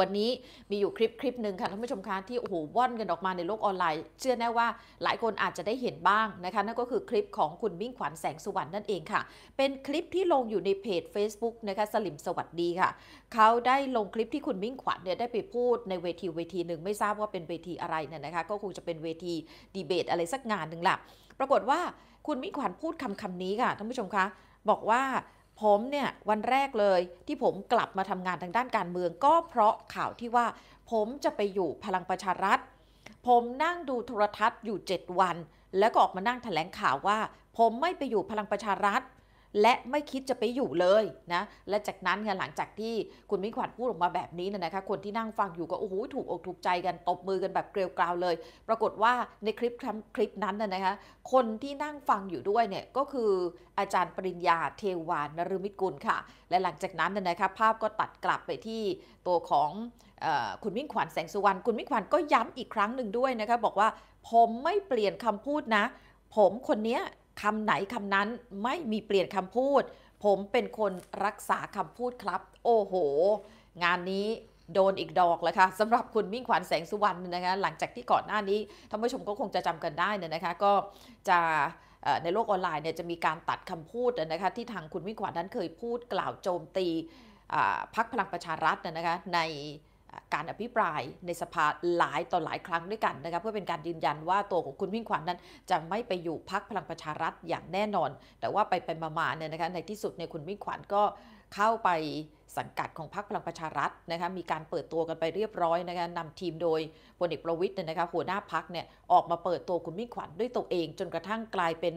วันนี้มีอยู่คลิปคลิปหนึ่งค่ะท่านผู้ชมคะที่โอ้โหว่อนกันออกมาในโลกออนไลน์เชื่อแน่ว่าหลายคนอาจจะได้เห็นบ้างนะคะนั่นก็คือคลิปของคุณมิ่งขวัญแสงสุวรรณนั่นเองค่ะ เป็นคลิปที่ลงอยู่ในเพจ Facebook นะคะสลิมสวัสดีค่ะเขาได้ลงคลิปที่คุณมิ่งขวัญเนี่ยได้ไปพูดในเวทีเวทีหนึ่งไม่ทราบว่าเป็นเวทีอะไรเนี่ยนะคะ ก็คงจะเป็นเวทีดีเบตอะไรสักงานหนึ่งแหละปรากฏว่าคุณมิ่งขวัญพูดคำคำนี้ค่ะท่านผู้ชมคะ บอกว่าผมเนี่ยวันแรกเลยที่ผมกลับมาทำงานทางด้านการเมืองก็เพราะข่าวที่ว่าผมจะไปอยู่พลังประชารัฐ ผมนั่งดูโทรทัศน์อยู่ 7 วัน แล้วก็ออกมานั่งถแถลงข่าวว่าผมไม่ไปอยู่พลังประชารัฐและไม่คิดจะไปอยู่เลยนะและจากนั้นค่ะหลังจากที่คุณมิ่งขวัญพูดออกมาแบบนี้นะคะ คนที่นั่งฟังอยู่ก็โอ้โหถูกอกถูกใจกันตบมือกันแบบเกลียวกราวเลย ปรากฏว่าในคลิปคลิปนั้นนะคะคนที่นั่งฟังอยู่ด้วยเนี่ยก็คืออาจารย์ปริญญาเทวานรมิตรกุลค่ะ และหลังจากนั้นนะคะภาพก็ตัดกลับไปที่ตัวของคุณมิ่งขวัญแสงสุวรรณคุณมิ่งขวัญก็ย้ำอีกครั้งหนึ่งด้วยนะคะบอกว่าผมไม่เปลี่ยนคำพูดนะ ผมคนนี้คำไหน คำนั้นไม่มีเปลี่ยนคำพูด ผมเป็นคนรักษาคำพูดครับ โอ้โห งานนี้โดนอีกดอกแล้วค่ะสำหรับคุณมิ่งขวัญแสงสุวรรณนะคะหลังจากที่ก่อนหน้านี้ท่านผู้ชมก็คงจะจำกันได้นนะคะก็จะในโลกออนไลน์เนี่ยจะมีการตัดคำพูดนะคะที่ทางคุณมิ่งขวัญนั้นเคยพูดกล่าวโจมตี พักพลังประชารัฐนะคะในการอภิปรายในสภาหลายต่อหลายครั้งด้วยกันนะคะเพื่อเป็นการยืนยันว่าตัวของคุณมิ่งขวัญนนั้น จะไม่ไปอยู่พักพลังประชารัฐอย่างแน่นอน แต่ว่าไปไปมาๆเนี่ยนะคะในที่สุดเนี่ยคุณมิ่งขวัญก็เข้าไปสังกัดของพรรคพลังประชารัฐนะคะมีการเปิดตัวกันไปเรียบร้อยนะคะนำทีมโดยพลเอกประวิทย์เนี่ยนะคะหัวหน้าพักเนี่ยออกมาเปิดตัวคุณมิ่งขวัญด้วยตัวเอง จนกระทั่งกลายเป็น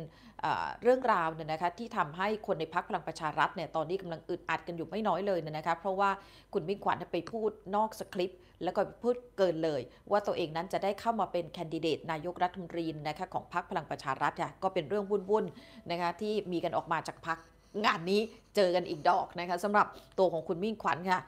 เรื่องราวเนี่ยนะคะที่ทำให้คนในพรรคพลังประชารัฐเนี่ยตอนนี้กำลังอึดอัดกันอยู่ไม่น้อยเลยนะคะเพราะว่าคุณมิ่งขวัญไปพูดนอกสคริปต์แล้วก็พูดเกินเลย ว่าตัวเองนั้นจะได้เข้ามาเป็นแคนดิเดตนายกรัฐมนตรีนะคะของพรรคพลังประชารัฐก็เป็นเรื่องวุ่นๆนะคะที่มีกันออกมาจากพรรคงานนี้เจอกันอีกดอกนะคะสำหรับตัวของคุณมิ่งขวัญค่ะ